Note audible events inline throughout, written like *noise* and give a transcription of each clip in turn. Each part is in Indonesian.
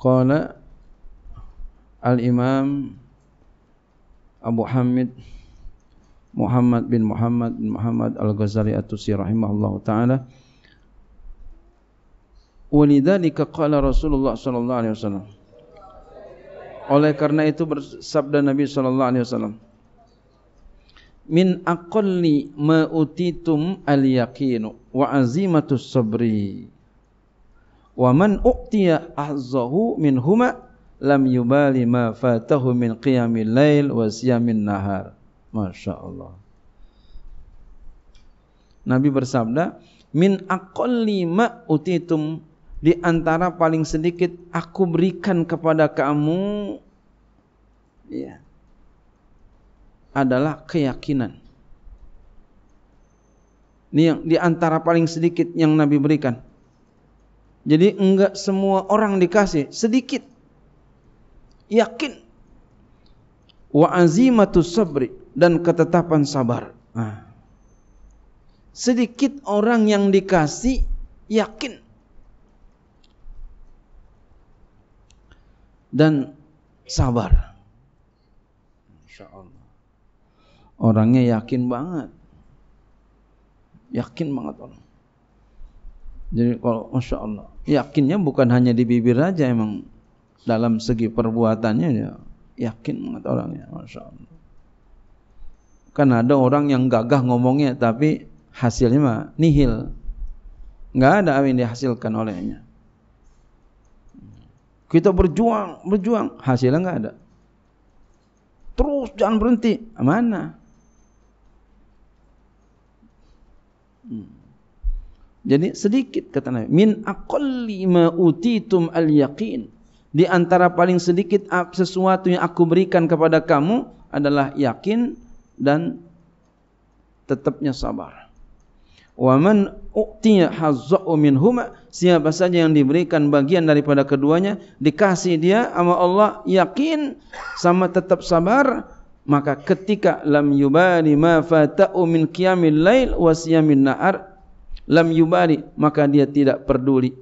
Qala Al-Imam Abu Hamid Muhammad bin Muhammad bin Muhammad Al-Ghazali At-Tusi rahimahullahu taala Walidhalika qala Rasulullah sallallahu alaihi wasallam Oleh karena itu bersabda Nabi sallallahu alaihi wasallam Min aqalli ma utitum al-yaqinu wa azimatus sabri wa man u'tiya ahzahu min huma lam yubali ma fatahu min qiyamil lail wa siyamin nahar. Masya Allah. Nabi bersabda, min aqalli ma utitum di antara paling sedikit aku berikan kepada kamu ya, adalah keyakinan. Ini yang di antara paling sedikit yang Nabi berikan. Jadi enggak semua orang dikasih, sedikit. Yakin. Wa azimatus sabri dan ketetapan sabar. Nah. Sedikit orang yang dikasih yakin. Dan sabar. Orangnya yakin banget. Yakin banget orang. Jadi kalau Masya Allah, yakinnya bukan hanya di bibir aja emang dalam segi perbuatannya ya yakin banget orangnya Masya Allah. Kan ada orang yang gagah ngomongnya tapi hasilnya mah nihil. Nggak ada yang dihasilkan olehnya. Kita berjuang, berjuang, hasilnya nggak ada. Terus jangan berhenti. Mana? Hmm. Jadi sedikit kata Nabi. Min aqalli ma tum al yakin Di antara paling sedikit sesuatu yang aku berikan kepada kamu adalah yakin dan tetapnya sabar. Wa man utiya hazza'u minhuma siapa saja yang diberikan bagian daripada keduanya dikasih dia sama Allah yakin sama tetap sabar maka ketika lam yubani ma fata'u min qiyamil lail wa siyamin nahar lam yubali maka dia tidak peduli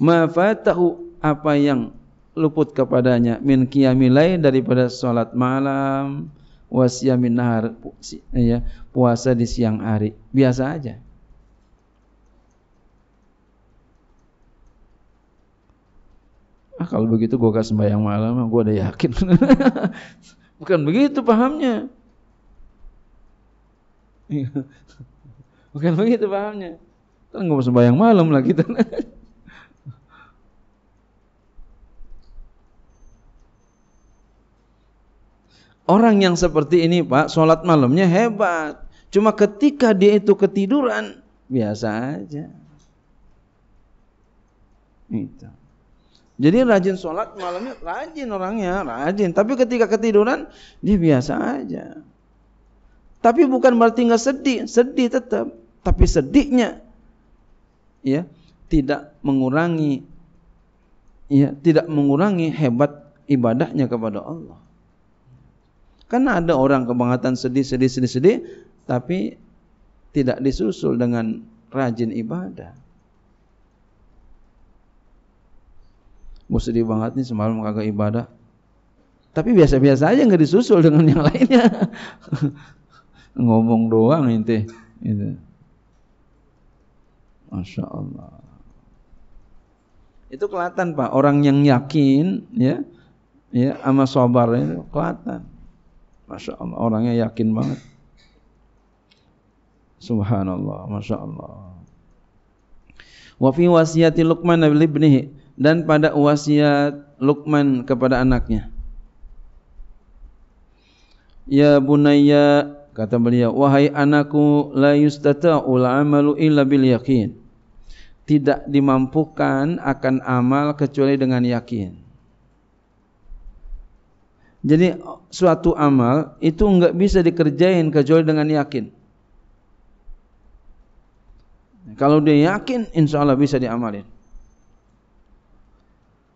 mafatahu tahu apa yang luput kepadanya min qiyamilai daripada salat malam wasyamin nahar ya puasa di siang hari biasa aja ah kalau begitu gue kasih sembahyang malam gue udah yakin *laughs* bukan begitu pahamnya *laughs* Bukan begitu pahamnya. Kita nggak mau sembahyang malam lah kita. Orang yang seperti ini pak, sholat malamnya hebat. Cuma ketika dia itu ketiduran, biasa aja. Itu. Jadi rajin sholat malamnya, rajin orangnya, rajin. Tapi ketika ketiduran, dia biasa aja. Tapi bukan berarti nggak sedih, sedih tetap. Tapi sedihnya ya tidak mengurangi ya tidak mengurangi hebat ibadahnya kepada Allah. Karena ada orang kebangatan sedih, sedih, sedih, sedih, tapi tidak disusul dengan rajin ibadah. Gue sedih banget nih semalam kagak ibadah. Tapi biasa-biasa aja nggak disusul dengan yang lainnya. *laughs* ngomong doang ente itu masya Allah itu kelihatan pak orang yang yakin ya ya sama sabar itu kelihatan masya Allah orangnya yakin banget subhanallah masya Allah wa wasiati wasiyati Luqman ibnihi dan pada wasiat lukman kepada anaknya Ya bunayya Kata beliau, "Wahai anakku, la yustata'ul amalu illa bil yakin." Tidak dimampukan akan amal kecuali dengan yakin. Jadi suatu amal itu enggak bisa dikerjain kecuali dengan yakin. Kalau dia yakin, insya Allah bisa diamalin.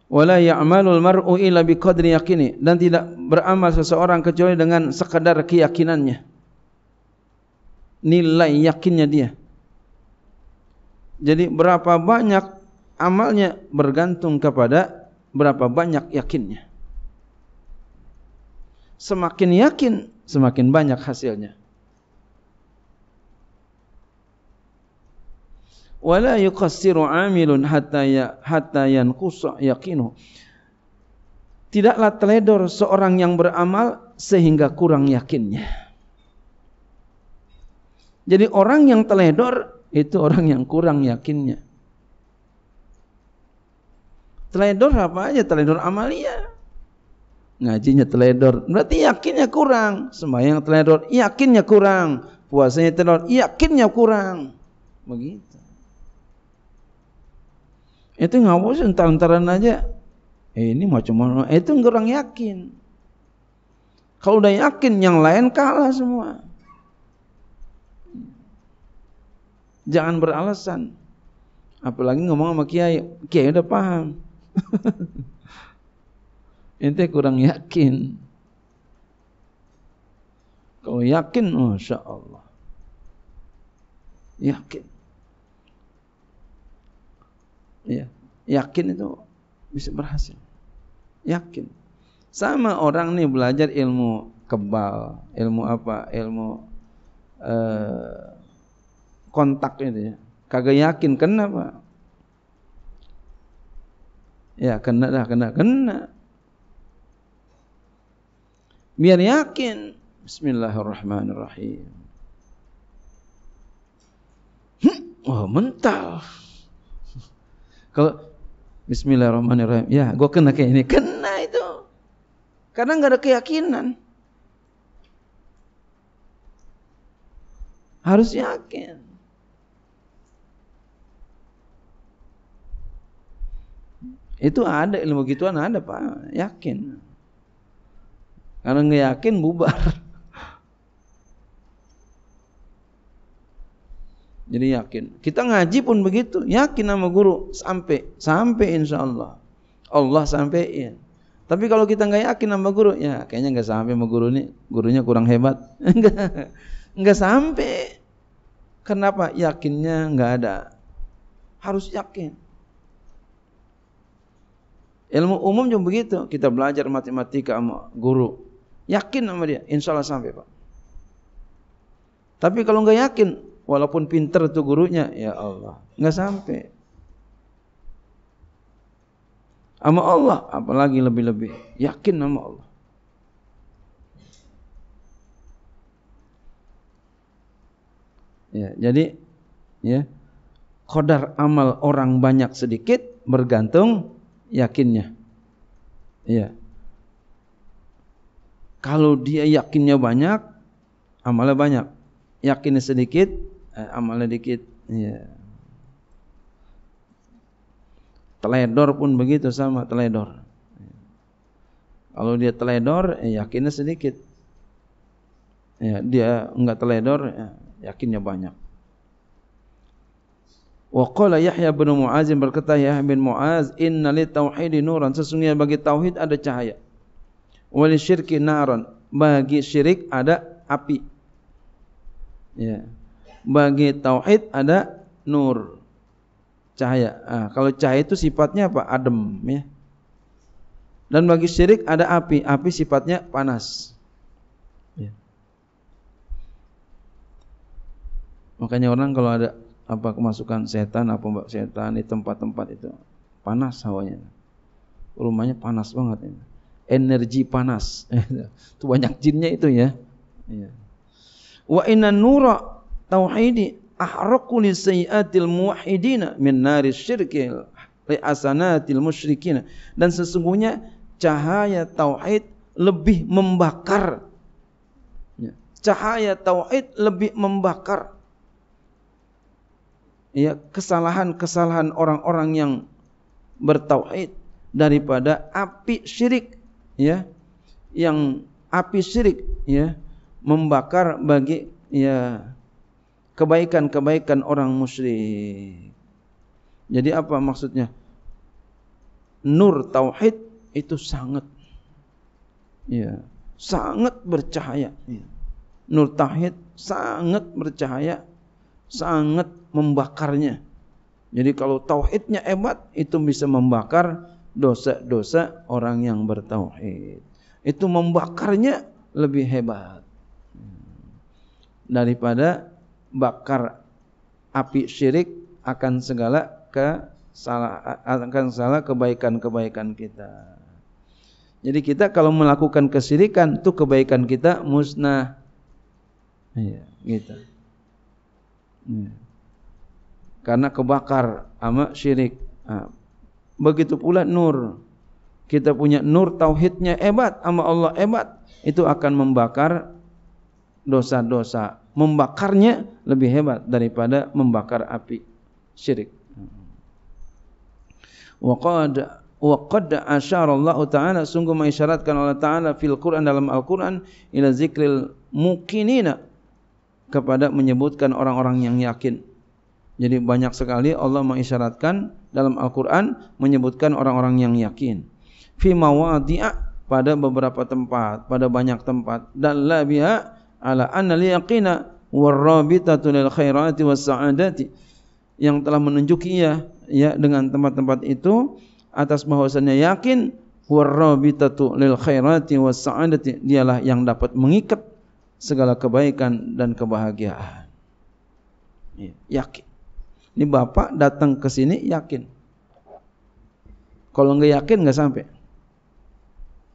Wala ya'malul mar'u illa biqadri yaqini dan tidak beramal seseorang kecuali dengan sekadar keyakinannya nilai yakinnya dia. Jadi berapa banyak amalnya bergantung kepada berapa banyak yakinnya. Semakin yakin, semakin banyak hasilnya. Wala yuqassiru 'amilun hatta ya hatta yanqusa yaqinu. Tidaklah teledor seorang yang beramal sehingga kurang yakinnya. Jadi orang yang teledor itu orang yang kurang yakinnya. Teledor apa aja? Teledor amalia. Ngajinya teledor. Berarti yakinnya kurang. Sembahyang teledor. Yakinnya kurang. Puasanya teledor. Yakinnya kurang. Begitu. Itu ngawus entar-entaran aja. Eh, ini macam-macam. Eh, itu kurang yakin. Kalau udah yakin yang lain kalah semua. Jangan beralasan. Apalagi ngomong sama kiai, kiai udah paham. *laughs* Ente kurang yakin. Kalau yakin, masya Allah. Yakin. Ya, yakin itu bisa berhasil. Yakin. Sama orang nih belajar ilmu kebal, ilmu apa? Ilmu eh, kontak itu ya. Kagak yakin kena Pak. Ya kena dah kena kena. Biar yakin. Bismillahirrahmanirrahim. Hm, oh mental. Kalau Bismillahirrahmanirrahim. Ya, gue kena kayak ini. Kena itu. Karena nggak ada keyakinan. Harus yakin. Itu ada ilmu gituan ada Pak, yakin. Karena nggak yakin bubar. *laughs* Jadi yakin. Kita ngaji pun begitu, yakin sama guru sampai sampai insya Allah. Allah sampein. Tapi kalau kita nggak yakin sama guru, ya kayaknya nggak sampai sama guru ini, gurunya kurang hebat. Enggak, *laughs* nggak sampai. Kenapa? Yakinnya nggak ada. Harus yakin. Ilmu umum juga begitu. Kita belajar matematika sama guru. Yakin sama dia. Insya Allah sampai Pak. Tapi kalau nggak yakin, walaupun pinter tuh gurunya, ya Allah, nggak sampai. Sama Allah, apalagi lebih-lebih yakin sama Allah. Ya, jadi ya kodar amal orang banyak sedikit bergantung yakinnya. Iya. Kalau dia yakinnya banyak, amalnya banyak. Yakinnya sedikit, eh, amalnya dikit. Iya. Teledor pun begitu sama teledor. Kalau dia teledor, eh, yakinnya sedikit. Ya, dia enggak teledor, eh, yakinnya banyak. Wa qala Yahya bin Mu'az berkata Yahya bin Mu'az inna lit tauhidi nuran sesungguhnya bagi tauhid ada cahaya. Wa li syirki naran bagi syirik ada api. Ya. Bagi tauhid ada nur. Cahaya. Nah, kalau cahaya itu sifatnya apa? Adem ya. Dan bagi syirik ada api. Api sifatnya panas. Ya. Makanya orang kalau ada apa kemasukan setan apa mbak setan di tempat-tempat itu panas hawanya rumahnya panas banget ini energi panas *laughs* itu banyak jinnya itu ya iya. wa inna nura tauhidi ahraku li sayyatil muwahhidina min nari syirkil li asanatil musyrikin dan sesungguhnya cahaya tauhid lebih membakar ya. cahaya tauhid lebih membakar ya kesalahan-kesalahan orang-orang yang bertauhid daripada api syirik ya yang api syirik ya membakar bagi ya kebaikan-kebaikan orang musyrik. Jadi apa maksudnya? Nur tauhid itu sangat ya, sangat bercahaya. Nur tauhid sangat bercahaya sangat membakarnya. Jadi kalau tauhidnya hebat itu bisa membakar dosa-dosa orang yang bertauhid. Itu membakarnya lebih hebat daripada bakar api syirik akan segala ke salah akan salah kebaikan-kebaikan kita. Jadi kita kalau melakukan kesirikan itu kebaikan kita musnah. Iya, gitu. Hmm. Karena kebakar sama syirik. Begitu pula nur. Kita punya nur tauhidnya hebat sama Allah hebat. Itu akan membakar dosa-dosa. Membakarnya lebih hebat daripada membakar api syirik. Waqad hmm. wa qad Allah taala sungguh mengisyaratkan Allah taala fil Quran dalam Al-Qur'an ila zikril muqinina kepada menyebutkan orang-orang yang yakin. Jadi banyak sekali Allah mengisyaratkan dalam Al-Qur'an menyebutkan orang-orang yang yakin. Fi mawadi'a pada beberapa tempat, pada banyak tempat. Dalla biha ala anna al-yaqina warrabitatu lil khairati was yang telah menunjuki ia ya dengan tempat-tempat itu atas bahwasannya yakin warrabitatu lil khairati was dialah yang dapat mengikat segala kebaikan dan kebahagiaan. Iya, yakin. Ini bapak datang ke sini yakin. Kalau nggak yakin nggak sampai.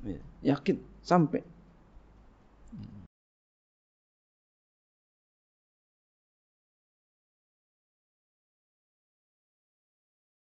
Iya, yakin sampai.